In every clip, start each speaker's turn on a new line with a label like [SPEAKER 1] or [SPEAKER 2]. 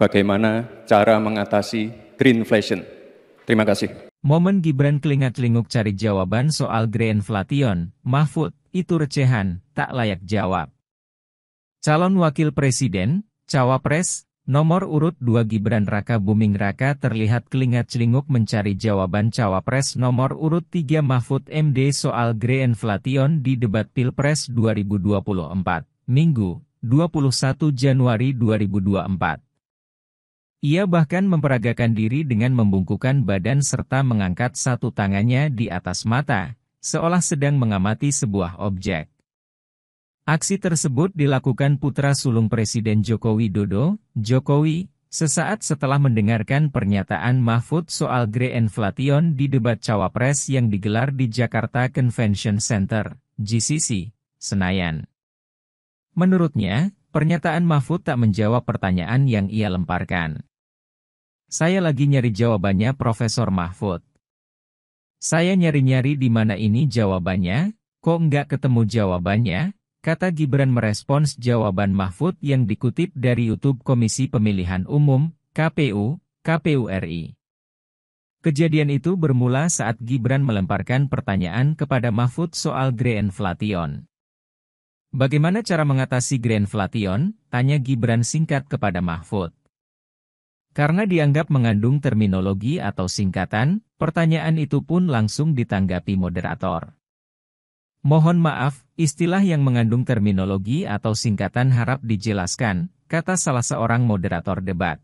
[SPEAKER 1] bagaimana cara mengatasi greenflation. Terima kasih. Momen Gibran kelingat-linguk cari jawaban soal greenflation, Mahfud, itu recehan, tak layak jawab. Calon Wakil Presiden, Cawapres, nomor urut 2 Gibran Raka Buming Raka terlihat kelingat-celinguk mencari jawaban Cawapres nomor urut 3 Mahfud MD soal greenflation di debat Pilpres 2024, Minggu, 21 Januari 2024. Ia bahkan memperagakan diri dengan membungkukan badan serta mengangkat satu tangannya di atas mata, seolah sedang mengamati sebuah objek. Aksi tersebut dilakukan putra sulung Presiden Jokowi Widodo, Jokowi, sesaat setelah mendengarkan pernyataan Mahfud soal grey inflation di debat cawapres yang digelar di Jakarta Convention Center, GCC, Senayan. Menurutnya, pernyataan Mahfud tak menjawab pertanyaan yang ia lemparkan. Saya lagi nyari jawabannya Profesor Mahfud. Saya nyari-nyari di mana ini jawabannya, kok nggak ketemu jawabannya, kata Gibran merespons jawaban Mahfud yang dikutip dari YouTube Komisi Pemilihan Umum, KPU, KPU RI. Kejadian itu bermula saat Gibran melemparkan pertanyaan kepada Mahfud soal Grand Flation. Bagaimana cara mengatasi Grand Flation? Tanya Gibran singkat kepada Mahfud. Karena dianggap mengandung terminologi atau singkatan, pertanyaan itu pun langsung ditanggapi moderator. Mohon maaf, istilah yang mengandung terminologi atau singkatan harap dijelaskan, kata salah seorang moderator debat.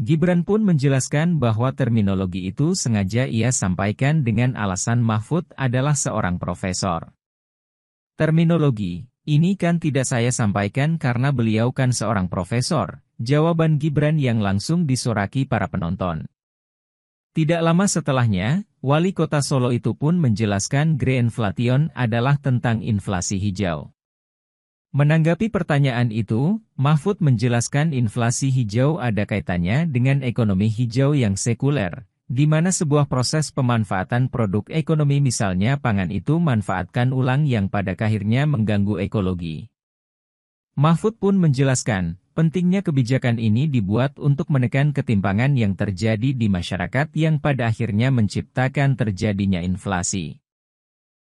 [SPEAKER 1] Gibran pun menjelaskan bahwa terminologi itu sengaja ia sampaikan dengan alasan Mahfud adalah seorang profesor. Terminologi ini kan tidak saya sampaikan karena beliau kan seorang profesor, jawaban Gibran yang langsung disoraki para penonton. Tidak lama setelahnya, wali kota Solo itu pun menjelaskan greenflation adalah tentang inflasi hijau. Menanggapi pertanyaan itu, Mahfud menjelaskan inflasi hijau ada kaitannya dengan ekonomi hijau yang sekuler, di mana sebuah proses pemanfaatan produk ekonomi misalnya pangan itu manfaatkan ulang yang pada akhirnya mengganggu ekologi. Mahfud pun menjelaskan, pentingnya kebijakan ini dibuat untuk menekan ketimpangan yang terjadi di masyarakat yang pada akhirnya menciptakan terjadinya inflasi.